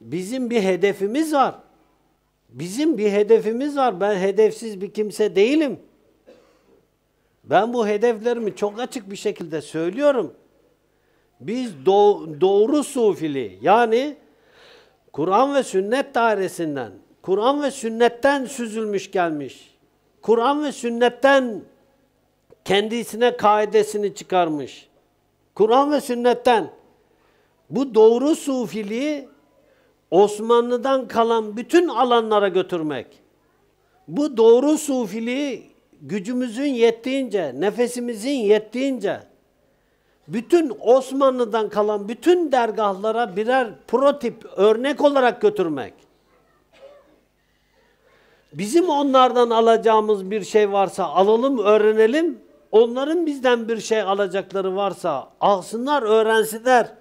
Bizim bir hedefimiz var. Bizim bir hedefimiz var. Ben hedefsiz bir kimse değilim. Ben bu hedeflerimi çok açık bir şekilde söylüyorum. Biz do doğru sufili yani Kur'an ve sünnet dairesinden, Kur'an ve sünnetten süzülmüş gelmiş. Kur'an ve sünnetten kendisine kaidesini çıkarmış. Kur'an ve sünnetten bu doğru sufiliği Osmanlı'dan kalan bütün alanlara götürmek. Bu doğru sufiliği gücümüzün yettiğince, nefesimizin yettiğince bütün Osmanlı'dan kalan bütün dergahlara birer protip, örnek olarak götürmek. Bizim onlardan alacağımız bir şey varsa alalım, öğrenelim. Onların bizden bir şey alacakları varsa alsınlar, öğrensinler.